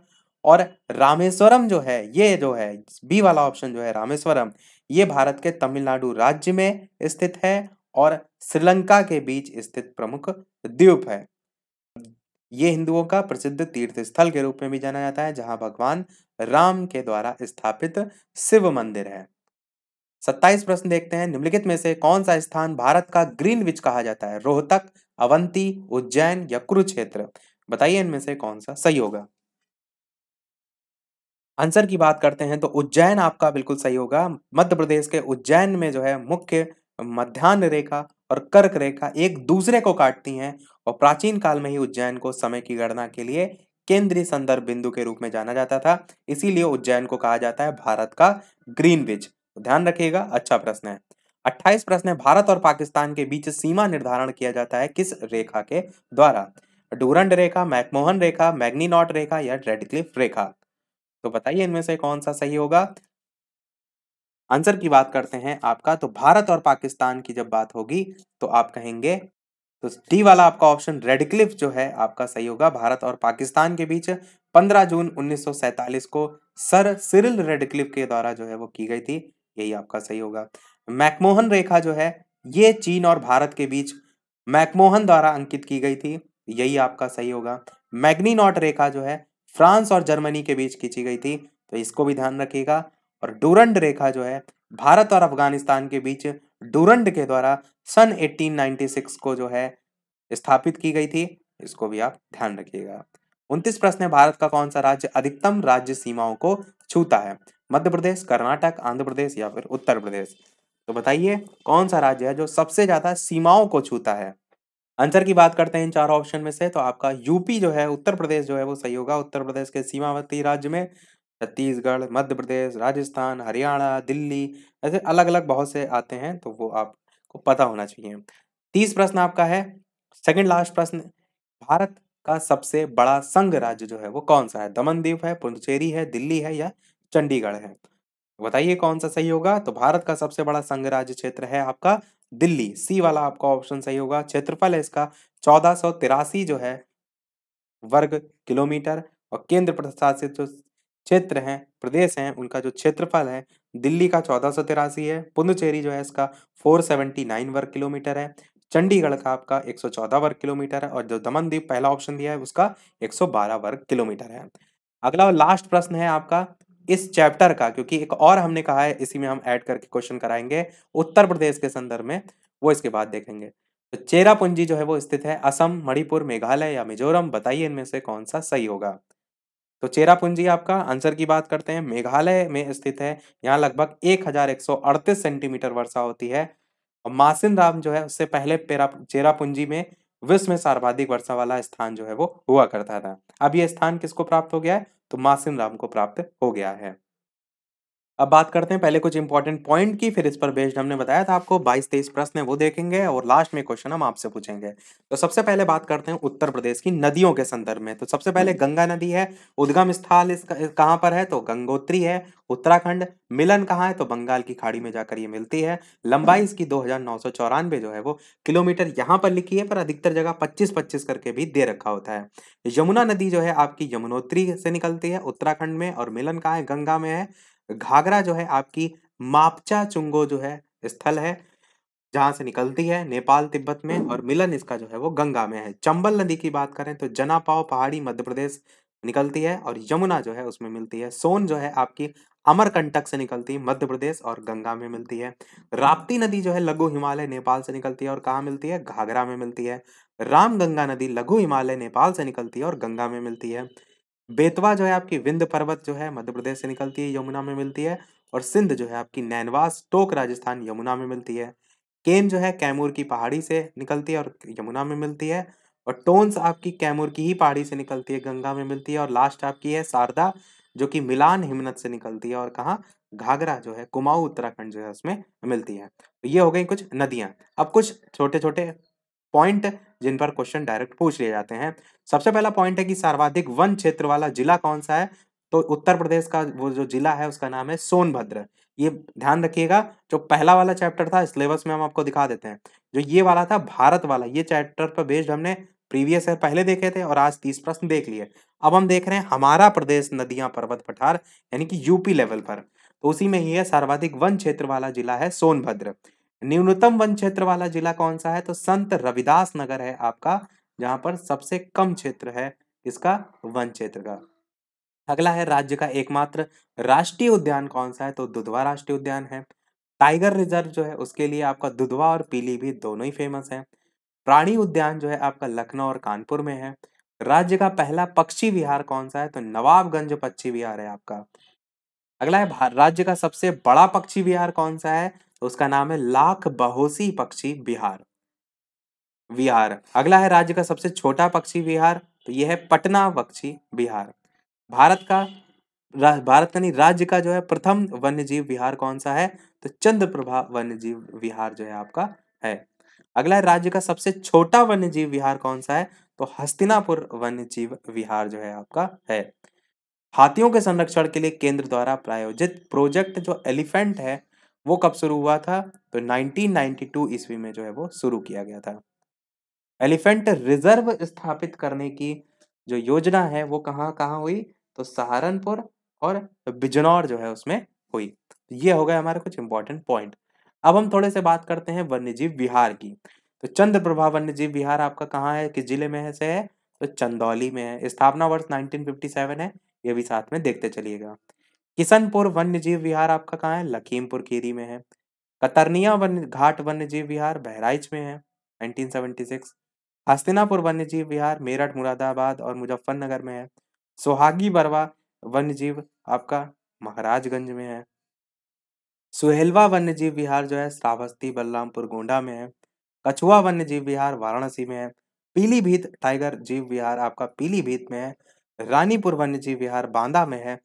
और रामेश्वरम जो है ये जो है बी वाला ऑप्शन जो है रामेश्वरम ये भारत के तमिलनाडु राज्य में स्थित है और श्रीलंका के बीच स्थित प्रमुख द्वीप है ये हिंदुओं का प्रसिद्ध तीर्थ स्थल के रूप में भी जाना जाता है जहां भगवान राम के द्वारा स्थापित शिव मंदिर है सत्ताईस प्रश्न देखते हैं निम्नलिखित में से कौन सा स्थान भारत का ग्रीन विच कहा जाता है रोहतक अवंती उज्जैन या कुरुक्षेत्र बताइए इनमें से कौन सा सही होगा आंसर की बात करते हैं तो उज्जैन आपका बिल्कुल सही होगा मध्य प्रदेश के उज्जैन में जो है मुख्य मध्यान्ह रेखा और कर्क रेखा एक दूसरे को काटती हैं और प्राचीन काल में ही उज्जैन को समय की गणना के लिए केंद्रीय संदर्भ बिंदु के रूप में जाना जाता था इसीलिए उज्जैन को कहा जाता है भारत का ग्रीन विच तो ध्यान रखिएगा अच्छा प्रश्न है अट्ठाईस प्रश्न है भारत और पाकिस्तान के बीच सीमा निर्धारण किया जाता है किस रेखा के द्वारा डूरंड रेखा मैकमोहन रेखा मैग्नीनॉट रेखा या रेडक्लिफ रेखा तो बताइए इनमें से कौन सा सही होगा आंसर की बात करते हैं आपका तो भारत और पाकिस्तान की जब बात होगी तो आप कहेंगे तो डी वाला आपका ऑप्शन रेडक्लिफ जो है आपका सही होगा भारत और पाकिस्तान के बीच 15 जून 1947 को सर सिरिल रेडक्लिफ के द्वारा जो है वो की गई थी यही आपका सही होगा मैकमोहन रेखा जो है ये चीन और भारत के बीच मैकमोहन द्वारा अंकित की गई थी यही आपका सही होगा नॉट रेखा जो है फ्रांस और जर्मनी के बीच खींची गई थी तो इसको भी ध्यान रखिएगा और डूरंड रेखा जो है भारत और अफगानिस्तान के बीच डूरंड के द्वारा सन 1896 को जो है स्थापित की गई थी इसको भी आप ध्यान रखिएगा उनतीस प्रश्न है भारत का कौन सा राज्य अधिकतम राज्य सीमाओं को छूता है मध्य प्रदेश कर्नाटक आंध्र प्रदेश या फिर उत्तर प्रदेश तो बताइए कौन सा राज्य है जो सबसे ज्यादा सीमाओं को छूता है आंसर की बात करते हैं इन चार ऑप्शन में से तो आपका यूपी जो है उत्तर प्रदेश जो है वो सही होगा उत्तर प्रदेश के सीमावर्ती राज्य में छत्तीसगढ़ मध्य प्रदेश राजस्थान हरियाणा दिल्ली ऐसे अलग अलग बहुत से आते हैं तो वो आपको पता होना चाहिए तीस प्रश्न आपका है सेकंड लास्ट प्रश्न भारत का सबसे बड़ा संघ राज्य जो है वो कौन सा है दमन द्वीप है पुदुचेरी है दिल्ली है या चंडीगढ़ है बताइए कौन सा सही होगा तो भारत का सबसे बड़ा संघ राज्य क्षेत्र है आपका दिल्ली सी वाला आपका ऑप्शन सही होगा क्षेत्रफल है इसका चौदह तिरासी जो है वर्ग किलोमीटर और केंद्र प्रशासित जो क्षेत्र है प्रदेश है उनका जो क्षेत्रफल है दिल्ली का चौदह सौ तिरासी है पुंदुचेरी जो है इसका फोर सेवेंटी नाइन वर्ग किलोमीटर है चंडीगढ़ का आपका 114 वर्ग किलोमीटर है और जो दमन द्वीप पहला ऑप्शन दिया है उसका 112 वर्ग किलोमीटर है अगला और लास्ट प्रश्न है आपका इस चैप्टर का क्योंकि एक और हमने कहा है इसी में हम ऐड करके क्वेश्चन कराएंगे उत्तर प्रदेश के संदर्भ में वो इसके बाद देखेंगे तो चेरापूंजी जो है वो स्थित है असम मणिपुर मेघालय या मिजोरम बताइए इनमें से कौन सा सही होगा तो चेरापूंजी आपका आंसर की बात करते हैं मेघालय में स्थित है यहाँ लगभग एक सेंटीमीटर वर्षा होती है और मासिन राम जो है उससे पहले चेरापूंजी में विश्व में सर्वाधिक वर्षा वाला स्थान जो है वो हुआ करता था अब ये स्थान किसको प्राप्त हो गया है तो मासिन राम को प्राप्त हो गया है अब बात करते हैं पहले कुछ इंपॉर्टेंट पॉइंट की फिर इस पर बेस्ड हमने बताया था आपको 22 तेईस प्रश्न वो देखेंगे और लास्ट में क्वेश्चन हम आपसे पूछेंगे तो सबसे पहले बात करते हैं उत्तर प्रदेश की नदियों के संदर्भ में तो सबसे पहले हम्म। गंगा नदी है उद्गम स्थल कहाँ पर है तो गंगोत्री है उत्तराखंड मिलन कहाँ है तो बंगाल की खाड़ी में जाकर ये मिलती है लंबाई हम्म। इसकी दो जो है वो किलोमीटर यहाँ पर लिखी है पर अधिकतर जगह पच्चीस पच्चीस करके भी दे रखा होता है यमुना नदी जो है आपकी यमुनोत्री से निकलती है उत्तराखंड में और मिलन कहाँ है गंगा में है घाघरा जो है आपकी मापचा चुंगो जो है स्थल है जहां से निकलती है नेपाल तिब्बत में और मिलन इसका जो है वो गंगा में है चंबल नदी की बात करें तो जनापाव पहाड़ी मध्य प्रदेश निकलती है और यमुना जो है उसमें मिलती है सोन जो है आपकी अमरकंटक से निकलती है मध्य प्रदेश और गंगा में मिलती है राप्ती नदी जो है लघु हिमालय नेपाल से निकलती है और कहाँ मिलती है घाघरा में मिलती है रामगंगा नदी लघु हिमालय नेपाल से निकलती है और गंगा में मिलती है बेतवा जो है आपकी विंध पर्वत जो है मध्य प्रदेश से निकलती है यमुना में मिलती है और सिंध जो है आपकी नैनवास टोक राजस्थान यमुना में मिलती है केन जो है कैमूर की पहाड़ी से निकलती है और यमुना में मिलती है और टोन्स आपकी कैमूर की ही पहाड़ी से निकलती है गंगा में मिलती है और लास्ट आपकी है शारदा जो कि मिलान हिमनत से निकलती है और कहा घाघरा जो है कुमाऊ उत्तराखंड जो है उसमें मिलती है तो ये हो गई कुछ नदियां अब कुछ छोटे छोटे पॉइंट जिन पर क्वेश्चन डायरेक्ट पूछ लिए जाते हैं सबसे पहला पॉइंट है कि सर्वाधिक वन क्षेत्र वाला जिला कौन सा है तो उत्तर प्रदेश का वो जो जिला है उसका नाम है सोनभद्र ये ध्यान रखिएगा जो पहला वाला चैप्टर था सिलेबस में हम आपको दिखा देते हैं जो ये वाला था भारत वाला ये चैप्टर पर बेस्ड हमने प्रीवियस है पहले देखे थे और आज तीस प्रश्न देख लिए अब हम देख रहे हैं हमारा प्रदेश नदियां पर्वत पठार यानी कि यूपी लेवल पर तो उसी में ही है सर्वाधिक वन क्षेत्र वाला जिला है सोनभद्र न्यूनतम वन क्षेत्र वाला जिला कौन सा है तो संत रविदास नगर है आपका जहां पर सबसे कम क्षेत्र है इसका वन क्षेत्र का अगला है राज्य का एकमात्र राष्ट्रीय उद्यान कौन सा है तो दुधवा राष्ट्रीय उद्यान है टाइगर रिजर्व जो है उसके लिए आपका दुधवा और पीली भी दोनों ही फेमस है प्राणी उद्यान जो है आपका लखनऊ और कानपुर में है राज्य का पहला पक्षी विहार कौन सा है तो नवाबगंज पक्षी विहार है आपका अगला है राज्य का सबसे बड़ा पक्षी विहार कौन सा है उसका नाम है लाख बहोसी पक्षी बिहार विहार अगला है राज्य का सबसे छोटा पक्षी विहार तो यह है पटना पक्षी बिहार भारत का भारत यानी राज्य का जो है प्रथम वन्य जीव विहार कौन सा है तो चंद्रप्रभा वन्य जीव विहार जो है आपका है अगला है राज्य का सबसे छोटा वन्य जीव विहार कौन सा है तो हस्तिनापुर वन्य जीव विहार जो है आपका है हाथियों के संरक्षण के लिए केंद्र द्वारा प्रायोजित प्रोजेक्ट जो एलिफेंट है वो कब शुरू हुआ था तो 1992 ईस्वी में जो है वो शुरू किया गया था एलिफेंट रिजर्व स्थापित करने की जो योजना है वो कहाँ कहाँ हुई तो सहारनपुर और बिजनौर जो है उसमें हुई तो ये हो गए हमारे कुछ इंपॉर्टेंट पॉइंट अब हम थोड़े से बात करते हैं वन्यजीव विहार की तो चंद्र प्रभा वन्यजीव विहार आपका कहाँ है किस जिले में है से है तो चंदौली में है स्थापना वर्ष 1957 है ये भी साथ में देखते चलिएगा किशनपुर वन्य जीव विहार आपका कहाँ है लखीमपुर खीरी में है कतरनिया वन्य घाट वन्य जीव विहार बहराइच में है 1976 हस्तिनापुर वन्य जीव विहार मेरठ मुरादाबाद और मुजफ्फरनगर में है सोहागी बरवा वन्य जीव आपका महाराजगंज में है सुहेलवा वन्य जीव विहार जो है श्रावस्ती बलरामपुर गोंडा में है कछुआ वन्य जीव विहार वाराणसी में है पीलीभीत टाइगर जीव विहार आपका पीलीभीत में है रानीपुर वन्य जीव विहार बांदा में है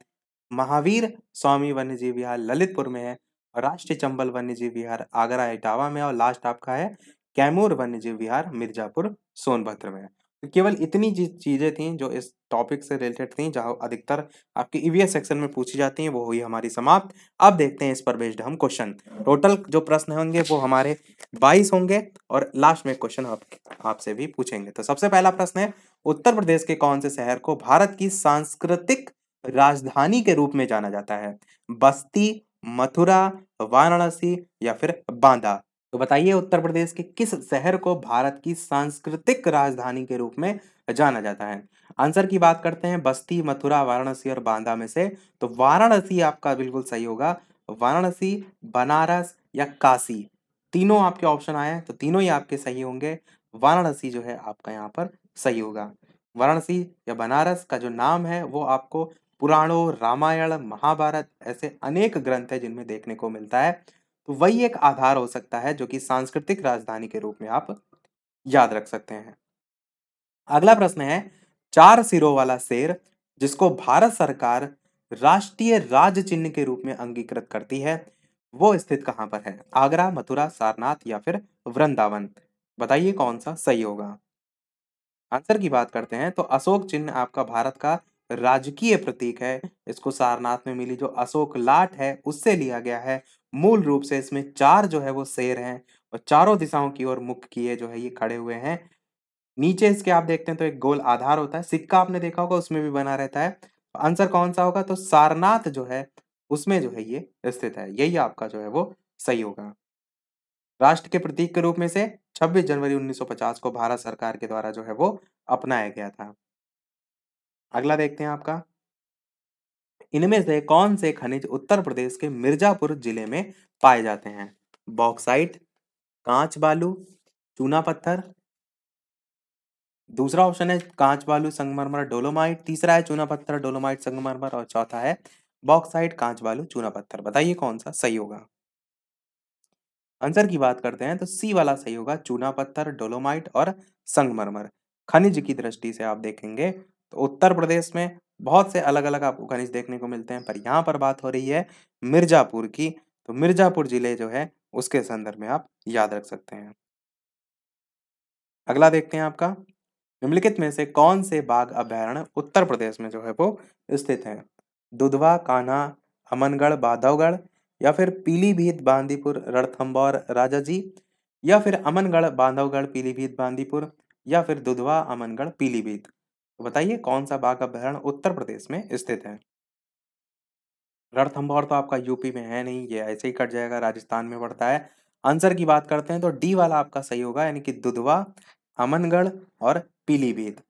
महावीर स्वामी वन्यजीव विहार ललितपुर में है और राष्ट्रीय चंबल वन्यजीव विहार आगरा इटावा में और लास्ट आपका है कैमूर वन्यजीव विहार मिर्जापुर सोनभद्र में तो केवल इतनी चीज़ें थी जो इस टॉपिक से रिलेटेड थी जहाँ अधिकतर आपके ईवीएस सेक्शन में पूछी जाती हैं वो हुई हमारी समाप्त अब देखते हैं इस पर बेस्ड हम क्वेश्चन टोटल जो प्रश्न होंगे वो हमारे 22 होंगे और लास्ट में क्वेश्चन आप आपसे भी पूछेंगे तो सबसे पहला प्रश्न है उत्तर प्रदेश के कौन से शहर को भारत की सांस्कृतिक राजधानी के रूप में जाना जाता है बस्ती मथुरा वाराणसी या फिर बांदा तो बताइए उत्तर प्रदेश के किस शहर को भारत की सांस्कृतिक राजधानी के रूप में जाना जाता है आंसर की बात करते हैं बस्ती मथुरा वाराणसी और बांदा में से तो वाराणसी आपका बिल्कुल सही होगा वाराणसी बनारस या काशी तीनों आपके ऑप्शन आए हैं तो तीनों ही आपके सही होंगे वाराणसी जो है आपका यहाँ पर सही होगा वाराणसी या बनारस का जो नाम है वो आपको पुराणों रामायण महाभारत ऐसे अनेक ग्रंथ है जिनमें देखने को मिलता है तो वही एक आधार हो सकता है जो कि सांस्कृतिक राजधानी के रूप में आप याद रख सकते हैं अगला प्रश्न है चार सिरों वाला शेर जिसको भारत सरकार राष्ट्रीय राज चिन्ह के रूप में अंगीकृत करती है वो स्थित कहां पर है आगरा मथुरा सारनाथ या फिर वृंदावन बताइए कौन सा सही होगा आंसर की बात करते हैं तो अशोक चिन्ह आपका भारत का राजकीय प्रतीक है इसको सारनाथ में मिली जो अशोक लाट है उससे लिया गया है मूल रूप से इसमें चार जो है वो शेर हैं और चारों दिशाओं की ओर मुख किए जो है ये खड़े हुए हैं नीचे इसके आप देखते हैं तो एक गोल आधार होता है सिक्का आपने देखा होगा उसमें भी बना रहता है आंसर कौन सा होगा तो सारनाथ जो है उसमें जो है ये स्थित है यही आपका जो है वो सही होगा राष्ट्र के प्रतीक के रूप में से 26 जनवरी 1950 को भारत सरकार के द्वारा जो है वो अपनाया गया था अगला देखते हैं आपका इनमें से कौन से खनिज उत्तर प्रदेश के मिर्जापुर जिले में पाए जाते हैं बॉक्साइट कांच बालू चूना पत्थर दूसरा ऑप्शन है कांच बालू संगमरमर डोलोमाइट तीसरा है चूना पत्थर डोलोमाइट संगमरमर और चौथा है बॉक्साइट कांच बालू चूना पत्थर बताइए कौन सा सही होगा आंसर की बात करते हैं तो सी वाला सही होगा चूना पत्थर डोलोमाइट और संगमरमर खनिज की दृष्टि से आप देखेंगे तो उत्तर प्रदेश में बहुत से अलग अलग आपको खनिज देखने को मिलते हैं पर यहाँ पर बात हो रही है मिर्जापुर की तो मिर्जापुर जिले जो है उसके संदर्भ में आप याद रख सकते हैं अगला देखते हैं आपका निम्नलिखित में से कौन से बाघ अभ्यारण्य उत्तर प्रदेश में जो है वो स्थित हैं दुधवा कान्हा अमनगढ़ बाधवगढ़ या फिर पीलीभीत बांदीपुर रणथम्बौर राजा जी या फिर अमनगढ़ बांधवगढ़ पीलीभीत बांदीपुर या फिर दुधवा अमनगढ़ पीलीभीत तो बताइए कौन सा बाघ अभ्यारण उत्तर प्रदेश में स्थित है रणथंभौर तो आपका यूपी में है नहीं ये ऐसे ही कट जाएगा राजस्थान में पड़ता है आंसर की बात करते हैं तो डी वाला आपका सही होगा यानी कि दुधवा अमनगढ़ और पीलीभीत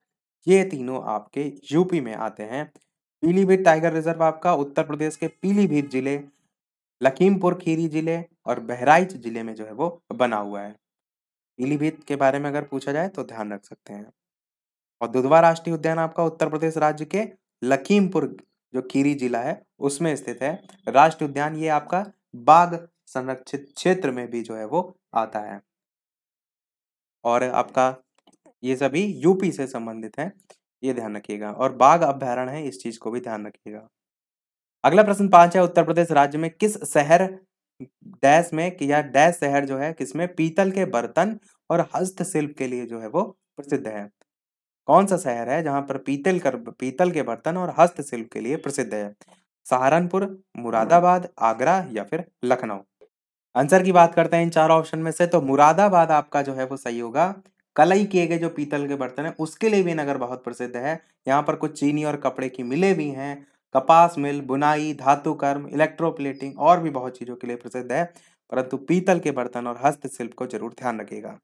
ये तीनों आपके यूपी में आते हैं पीलीभीत टाइगर रिजर्व आपका उत्तर प्रदेश के पीलीभीत जिले लखीमपुर खीरी जिले और बहराइच जिले में जो है वो बना हुआ है पीलीभीत के बारे में अगर पूछा जाए तो ध्यान रख सकते हैं और दुधवा राष्ट्रीय उद्यान आपका उत्तर प्रदेश राज्य के लखीमपुर जो खीरी जिला है उसमें स्थित है राष्ट्रीय उद्यान ये आपका बाघ संरक्षित क्षेत्र में भी जो है वो आता है और आपका ये सभी यूपी से संबंधित है ये ध्यान रखिएगा और बाघ अभ्यारण है इस चीज को भी ध्यान रखिएगा अगला प्रश्न पांच है उत्तर प्रदेश राज्य में किस शहर डैश में या डैश शहर जो है किसमें पीतल के बर्तन और हस्तशिल्प के लिए जो है वो प्रसिद्ध है कौन सा शहर है जहाँ पर पीतल कर पीतल के बर्तन और हस्तशिल्प के लिए प्रसिद्ध है सहारनपुर मुरादाबाद आगरा या फिर लखनऊ आंसर की बात करते हैं इन चार ऑप्शन में से तो मुरादाबाद आपका जो है वो सही होगा कलई किए गए जो पीतल के बर्तन है उसके लिए भी नगर बहुत प्रसिद्ध है यहाँ पर कुछ चीनी और कपड़े की मिले भी हैं कपास मिल बुनाई धातु कर्म इलेक्ट्रोप्लेटिंग और भी बहुत चीज़ों के लिए प्रसिद्ध है परंतु पीतल के बर्तन और हस्तशिल्प को जरूर ध्यान रखेगा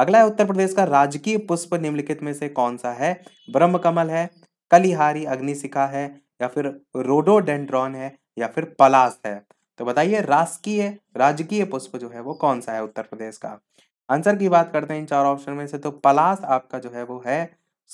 अगला है उत्तर प्रदेश का राजकीय पुष्प निम्नलिखित में से कौन सा है ब्रह्म कमल है कलिहारी अग्निशिखा है या फिर रोडोडेंड्रॉन है या फिर पलास है तो बताइए राजकीय राजकीय पुष्प जो है वो कौन सा है उत्तर प्रदेश का आंसर की बात करते हैं इन चार ऑप्शन में से तो पलास आपका जो है वो है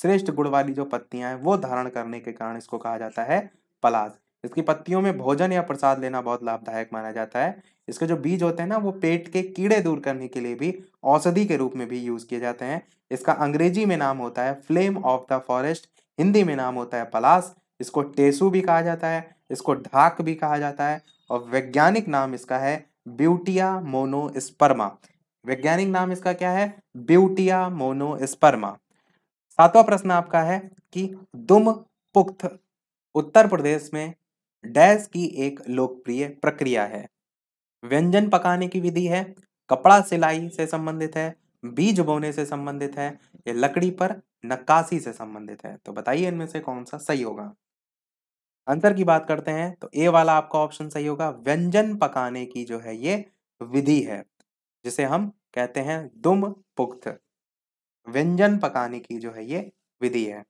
श्रेष्ठ गुण वाली जो पत्तियां हैं वो धारण करने के कारण इसको कहा जाता है पलास इसकी पत्तियों में भोजन या प्रसाद लेना बहुत लाभदायक माना जाता है इसके जो बीज होते हैं ना वो पेट के कीड़े दूर करने के लिए भी औषधि के रूप में भी यूज किए जाते हैं इसका अंग्रेजी में नाम होता है flame of the forest Hindi में नाम होता है पलास इसको टेसू भी कहा जाता है इसको ढाक भी कहा जाता है और वैज्ञानिक नाम इसका है ब्यूटिया मोनोस्पर्मा वैज्ञानिक नाम इसका क्या है ब्यूटिया मोनोस्पर्मा सातवां प्रश्न आपका है कि दुम पुख्त उत्तर प्रदेश में डैश की एक लोकप्रिय प्रक्रिया है व्यंजन पकाने की विधि है कपड़ा सिलाई से संबंधित है बीज बोने से संबंधित है या लकड़ी पर नक्काशी से संबंधित है तो बताइए इनमें से कौन सा सही होगा आंसर की बात करते हैं तो ए वाला आपका ऑप्शन सही होगा व्यंजन पकाने की जो है ये विधि है जिसे हम कहते हैं दुम पुख्त व्यंजन पकाने की जो है ये विधि है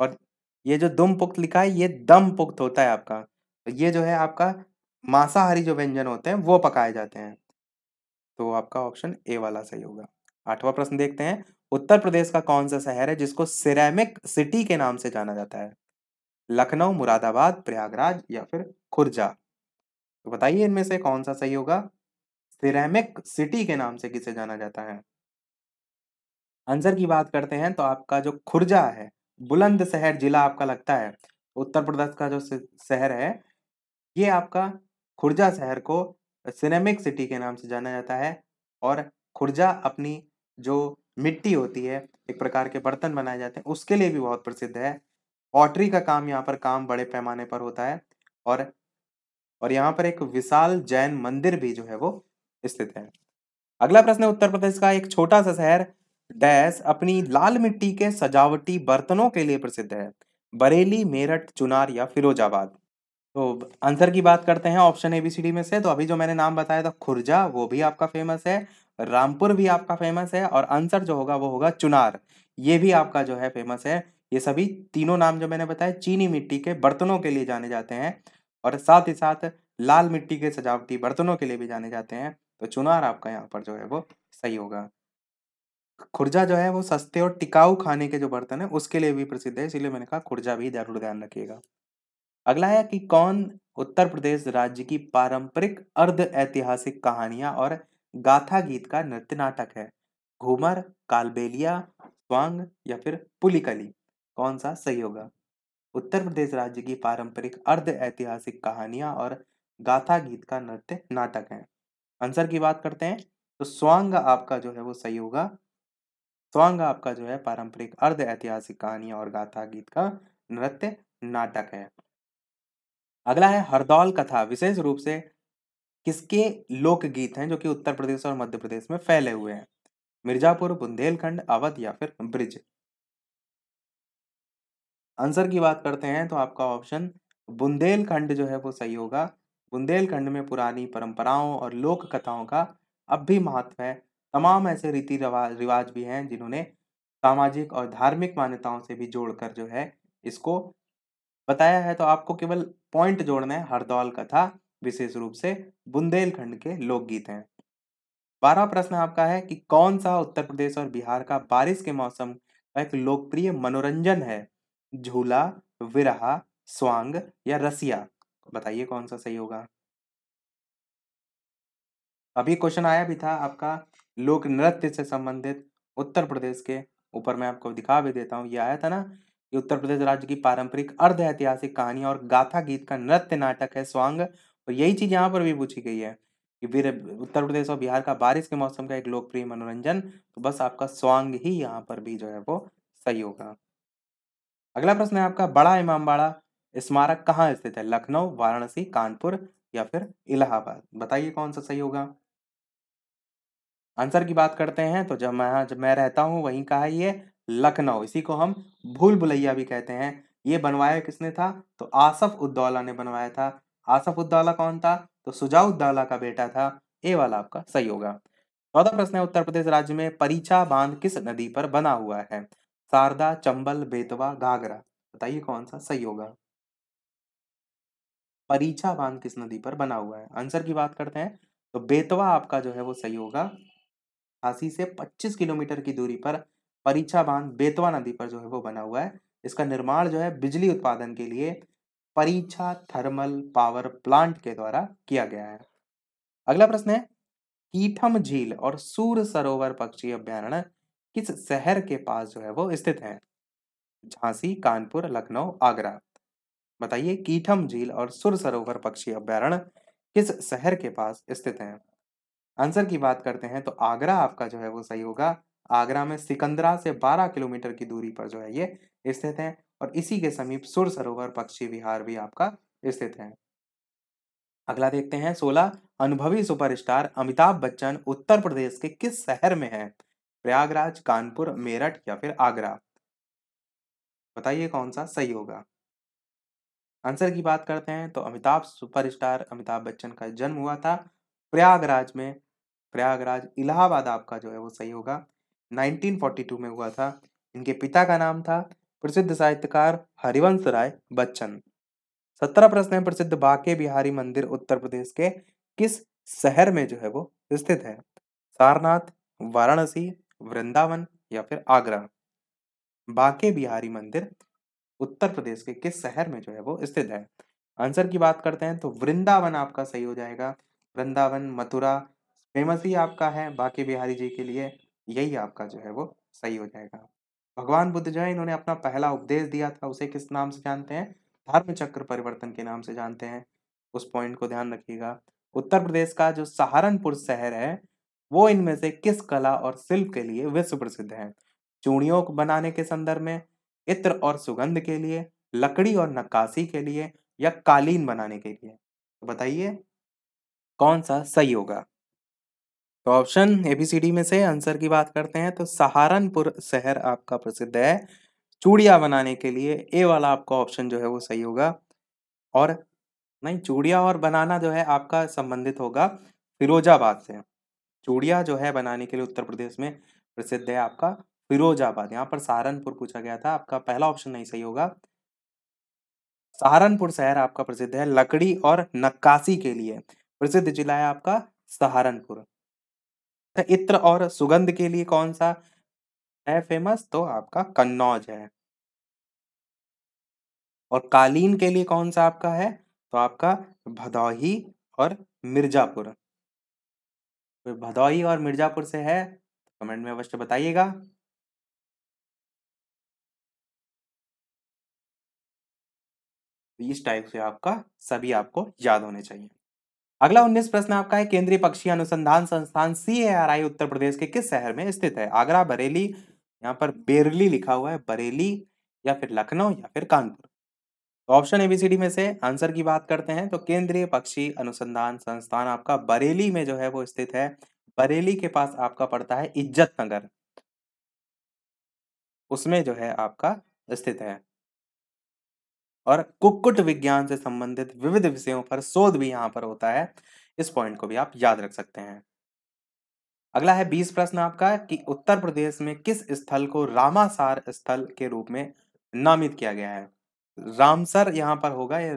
और ये जो दुम पुख्त लिखा है ये दम पुख्त होता है आपका ये जो है आपका मांसाहारी जो व्यंजन होते हैं वो पकाए जाते हैं तो आपका ऑप्शन ए वाला सही होगा आठवां प्रश्न देखते हैं उत्तर प्रदेश का कौन सा शहर है जिसको सिरेमिक सिटी के नाम से जाना जाता है लखनऊ मुरादाबाद प्रयागराज या फिर खुर्जा तो बताइए इनमें से कौन सा सही होगा सिरेमिक सिटी के नाम से किसे जाना जाता है आंसर की बात करते हैं तो आपका जो खुर्जा है बुलंद शहर जिला आपका लगता है उत्तर प्रदेश का जो शहर है ये आपका खुर्जा शहर को सिनेमिक सिटी के नाम से जाना जाता है और खुर्जा अपनी जो मिट्टी होती है एक प्रकार के बर्तन बनाए जाते हैं उसके लिए भी बहुत प्रसिद्ध है पॉटरी का काम यहाँ पर काम बड़े पैमाने पर होता है और और यहाँ पर एक विशाल जैन मंदिर भी जो है वो स्थित है अगला प्रश्न है उत्तर प्रदेश का एक छोटा सा शहर डैश अपनी लाल मिट्टी के सजावटी बर्तनों के लिए प्रसिद्ध है बरेली मेरठ चुनार या फिरोजाबाद तो आंसर की बात करते हैं option A B C D में से तो अभी जो मैंने नाम बताया था खुर्जा वो भी आपका फेमस है रामपुर भी आपका फेमस है और आंसर जो होगा वो होगा चुनार ये भी आपका जो है फेमस है ये सभी तीनों नाम जो मैंने बताया चीनी मिट्टी के बर्तनों के लिए जाने जाते हैं और साथ ही साथ लाल मिट्टी के सजावटी बर्तनों के लिए भी जाने जाते हैं तो चुनार आपका यहाँ पर जो है वो सही होगा खुर्जा जो है वो सस्ते और टिकाऊ खाने के जो बर्तन है उसके लिए भी प्रसिद्ध है इसीलिए मैंने कहा खुर्जा भी जरूर ध्यान रखिएगा अगला है कि कौन उत्तर प्रदेश राज्य की पारंपरिक अर्ध ऐतिहासिक कहानियां और गाथा गीत का नृत्य नाटक है घूमर कालबेलिया स्वांग या फिर पुलिकली कौन सा सही होगा उत्तर प्रदेश राज्य की पारंपरिक अर्ध ऐतिहासिक कहानियां और गाथा गीत का नृत्य नाटक है आंसर की बात करते हैं तो स्वांग आपका जो है वो सही होगा स्वांग आपका जो है पारंपरिक अर्ध ऐतिहासिक कहानियां और गाथा गीत का नृत्य नाटक है अगला है हरदौल कथा विशेष रूप से किसके लोकगीत हैं जो कि उत्तर प्रदेश और मध्य प्रदेश में फैले हुए हैं मिर्जापुर बुंदेलखंड अवध या फिर ब्रिज आंसर की बात करते हैं तो आपका ऑप्शन बुंदेलखंड जो है वो सही होगा बुंदेलखंड में पुरानी परंपराओं और लोक कथाओं का अब भी महत्व है तमाम ऐसे रीति रिवाज रिवाज भी हैं जिन्होंने सामाजिक और धार्मिक मान्यताओं से भी जोड़कर जो है इसको बताया है तो आपको केवल पॉइंट जोड़ने हरदौल कथा विशेष रूप से बुंदेलखंड के लोकगीत हैं बारह प्रश्न आपका है कि कौन सा उत्तर प्रदेश और बिहार का बारिश के मौसम का एक लोकप्रिय मनोरंजन है झूला विरहा स्वांग या रसिया बताइए कौन सा सही होगा अभी क्वेश्चन आया भी था आपका लोक नृत्य से संबंधित उत्तर प्रदेश के ऊपर मैं आपको दिखा भी देता हूँ ये आया था ना ये उत्तर प्रदेश राज्य की पारंपरिक अर्ध ऐतिहासिक कहानी और गाथा गीत का नृत्य नाटक है स्वांग और यही चीज यहाँ पर भी पूछी गई है कि वीर उत्तर प्रदेश और बिहार का बारिश के मौसम का एक लोकप्रिय मनोरंजन तो बस आपका स्वांग ही यहाँ पर भी जो है वो सही होगा अगला प्रश्न है आपका बड़ा इमामबाड़ा स्मारक कहाँ स्थित है लखनऊ वाराणसी कानपुर या फिर इलाहाबाद बताइए कौन सा सही होगा आंसर की बात करते हैं तो जब मैं जब मैं रहता हूँ वहीं का है ये लखनऊ इसी को हम भूल भुलैया भी कहते हैं ये बनवाया किसने था तो आसफ उद्दौला ने बनवाया था आसफ उद्दौला कौन था तो सुजा उद्दौला का बेटा था ए वाला आपका सही होगा चौथा प्रश्न है उत्तर प्रदेश राज्य में परीचा बांध किस नदी पर बना हुआ है शारदा चंबल बेतवा घाघरा बताइए कौन सा सही होगा परीचा बांध किस नदी पर बना हुआ है आंसर की बात करते हैं तो बेतवा आपका जो है वो सही होगा झांसी से 25 किलोमीटर की दूरी पर परीक्षा बांध बेतवा नदी पर जो है वो बना हुआ है इसका निर्माण जो है बिजली उत्पादन के लिए परीक्षा थर्मल पावर प्लांट के द्वारा किया गया है अगला प्रश्न है कीठम झील और सूर सरोवर पक्षी अभ्यारण्य किस शहर के पास जो है वो स्थित है झांसी कानपुर लखनऊ आगरा बताइए कीठम झील और सुर सरोवर पक्षी अभ्यारण्य किस शहर के पास स्थित है आंसर की बात करते हैं तो आगरा आपका जो है वो सही होगा आगरा में सिकंदरा से 12 किलोमीटर की दूरी पर जो है ये स्थित है और इसी के समीप सुर सरोवर पक्षी विहार भी आपका स्थित है अगला देखते हैं सोलह अनुभवी सुपरस्टार अमिताभ बच्चन उत्तर प्रदेश के किस शहर में है प्रयागराज कानपुर मेरठ या फिर आगरा बताइए कौन सा सही होगा आंसर की बात करते हैं तो अमिताभ सुपरस्टार अमिताभ बच्चन का जन्म हुआ था प्रयागराज में प्रयागराज इलाहाबाद आपका जो है वो सही होगा 1942 में हुआ था इनके पिता का नाम था प्रसिद्ध साहित्यकार हरिवंश राय बच्चन सत्रह प्रश्न है प्रसिद्ध बाके बिहारी मंदिर उत्तर प्रदेश के किस शहर में जो है वो स्थित है सारनाथ वाराणसी वृंदावन या फिर आगरा बाके बिहारी मंदिर उत्तर प्रदेश के किस शहर में जो है वो स्थित है आंसर की बात करते हैं तो वृंदावन आपका सही हो जाएगा वृंदावन मथुरा फेमस ही आपका है बाके बिहारी जी के लिए यही आपका जो है वो सही हो जाएगा भगवान बुद्ध जो है इन्होंने अपना पहला उपदेश दिया था उसे किस नाम से जानते हैं धर्म चक्र परिवर्तन के नाम से जानते हैं उस पॉइंट को ध्यान रखिएगा उत्तर प्रदेश का जो सहारनपुर शहर है वो इनमें से किस कला और शिल्प के लिए विश्व प्रसिद्ध है चूड़ियों को बनाने के संदर्भ में इत्र और सुगंध के लिए लकड़ी और नक्काशी के लिए या कालीन बनाने के लिए तो बताइए कौन सा सही होगा तो option A B C D में से आंसर की बात करते हैं तो सहारनपुर शहर आपका प्रसिद्ध है चूड़िया बनाने के लिए ए वाला आपका ऑप्शन जो है वो सही होगा और नहीं चूड़िया और बनाना जो है आपका संबंधित होगा फिरोजाबाद से चूड़िया जो है बनाने के लिए उत्तर प्रदेश में प्रसिद्ध है आपका फिरोजाबाद यहाँ पर सहारनपुर पूछा गया था आपका पहला ऑप्शन नहीं सही होगा सहारनपुर शहर आपका प्रसिद्ध है लकड़ी और नक्काशी के लिए प्रसिद्ध जिला है आपका सहारनपुर इत्र और सुगंध के लिए कौन-सा है फ़ेमस? तो आपका कन्नौज है। और क़ालीन के लिए कौन-सा आपका है? तो आपका भदोही और मिर्ज़ापुर। कोई भदोही और मिर्ज़ापुर से है? कमेंट में अवश्य बताइएगा। तो इस टाइप से आपका सभी आपको याद होने चाहिए। अगला उन्नीस प्रश्न आपका है केंद्रीय पक्षी अनुसंधान संस्थान सी उत्तर प्रदेश के किस शहर में स्थित है आगरा बरेली यहाँ पर बेरली लिखा हुआ है बरेली या फिर लखनऊ या फिर कानपुर तो option A B C D में से आंसर की बात करते हैं तो केंद्रीय पक्षी अनुसंधान संस्थान आपका बरेली में जो है वो स्थित है बरेली के पास आपका पड़ता है इज्जत नगर उसमें जो है आपका स्थित है और कुक्कुट विज्ञान से संबंधित विविध विषयों पर शोध भी यहाँ पर होता है इस पॉइंट को भी आप याद रख सकते हैं अगला है बीस प्रश्न आपका कि उत्तर प्रदेश में किस स्थल को रामासार स्थल के रूप में नामित किया गया है रामसर यहाँ पर होगा ये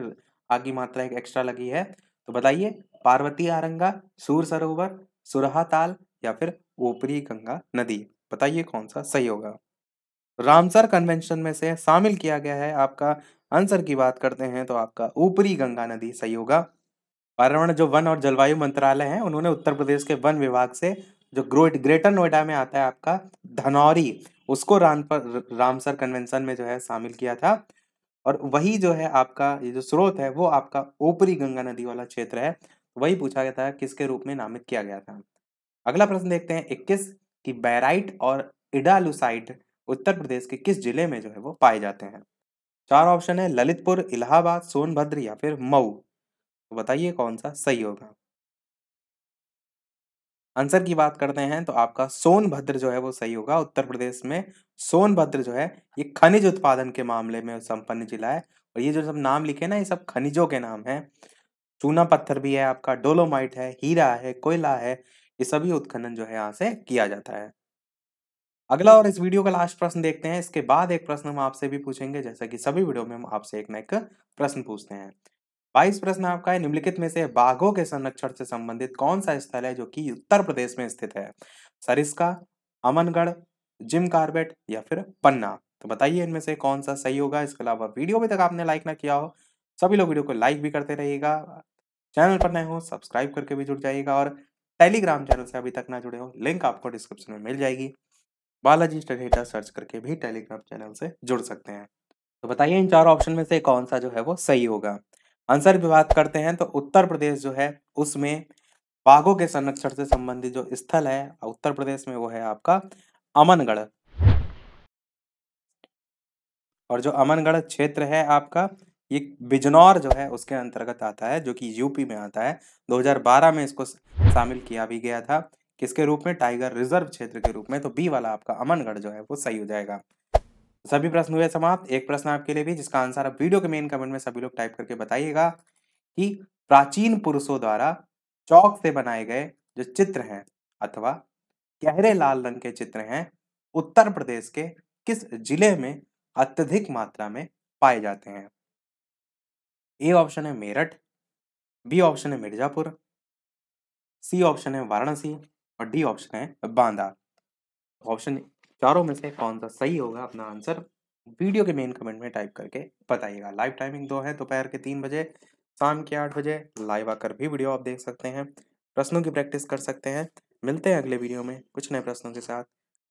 आगे मात्रा एक एक्स्ट्रा लगी है तो बताइए पार्वती आरंगा सूर सरोवर सुरहा ताल या फिर ऊपरी गंगा नदी बताइए कौन सा सही होगा रामसर कन्वेंशन में से शामिल किया गया है आपका आंसर की बात करते हैं तो आपका ऊपरी गंगा नदी सही होगा पर्यावरण जो वन और जलवायु मंत्रालय है उन्होंने उत्तर प्रदेश के वन विभाग से जो ग्रोट ग्रेटर नोएडा में आता है आपका धनौरी उसको राम पर रामसर कन्वेंशन में जो है शामिल किया था और वही जो है आपका ये जो स्रोत है वो आपका ऊपरी गंगा नदी वाला क्षेत्र है वही पूछा गया था किसके रूप में नामित किया गया था अगला प्रश्न देखते हैं इक्कीस की बैराइट और इडालुसाइट उत्तर प्रदेश के किस जिले में जो है वो पाए जाते हैं चार ऑप्शन है ललितपुर इलाहाबाद सोनभद्र या फिर मऊ तो बताइए कौन सा सही होगा आंसर की बात करते हैं तो आपका सोनभद्र जो है वो सही होगा उत्तर प्रदेश में सोनभद्र जो है ये खनिज उत्पादन के मामले में संपन्न जिला है और ये जो सब नाम लिखे ना ये सब खनिजों के नाम है चूना पत्थर भी है आपका डोलोमाइट है हीरा है कोयला है ये सभी उत्खनन जो है यहाँ से किया जाता है अगला और इस वीडियो का लास्ट प्रश्न देखते हैं इसके बाद एक प्रश्न हम आपसे भी पूछेंगे जैसा कि सभी वीडियो में हम आपसे एक ना एक प्रश्न पूछते हैं बाईस प्रश्न आपका है निम्नलिखित में से बाघों के संरक्षण से संबंधित कौन सा स्थल है जो कि उत्तर प्रदेश में स्थित है सरिस्का अमनगढ़ जिम कार्बेट या फिर पन्ना तो बताइए इनमें से कौन सा सही होगा इसके अलावा वीडियो भी तक आपने लाइक ना किया हो सभी लोग वीडियो को लाइक भी करते रहिएगा चैनल पर नए हो सब्सक्राइब करके भी जुड़ जाइएगा और टेलीग्राम चैनल से अभी तक ना जुड़े हो लिंक आपको डिस्क्रिप्शन में मिल जाएगी बालाजी स्टेटा सर्च करके भी टेलीग्राम चैनल से जुड़ सकते हैं तो बताइए इन चार ऑप्शन में से कौन सा जो है वो सही होगा आंसर की बात करते हैं तो उत्तर प्रदेश जो है उसमें बाघों के संरक्षण से संबंधित जो स्थल है उत्तर प्रदेश में वो है आपका अमनगढ़ और जो अमनगढ़ क्षेत्र है आपका ये बिजनौर जो है उसके अंतर्गत आता है जो कि यूपी में आता है 2012 में इसको शामिल किया भी गया था किसके रूप में टाइगर रिजर्व क्षेत्र के रूप में तो बी वाला आपका अमनगढ़ जो है वो सही हो जाएगा सभी प्रश्न हुए समाप्त एक प्रश्न आपके लिए भी जिसका आंसर आप वीडियो के मेन कमेंट में सभी लोग टाइप करके बताइएगा कि प्राचीन पुरुषों द्वारा चौक से बनाए गए जो चित्र हैं अथवा गहरे लाल रंग के चित्र हैं उत्तर प्रदेश के किस जिले में अत्यधिक मात्रा में पाए जाते हैं ए ऑप्शन है मेरठ बी ऑप्शन है मिर्जापुर सी ऑप्शन है वाराणसी और डी ऑप्शन है बांदा ऑप्शन तो चारों में से कौन सा सही होगा अपना आंसर वीडियो के मेन कमेंट में टाइप करके बताइएगा लाइव टाइमिंग दो है दोपहर के तीन बजे शाम के आठ बजे लाइव आकर भी वीडियो आप देख सकते हैं प्रश्नों की प्रैक्टिस कर सकते हैं मिलते हैं अगले वीडियो में कुछ नए प्रश्नों के साथ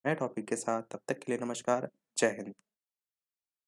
नए टॉपिक के साथ तब तक के लिए नमस्कार जय हिंद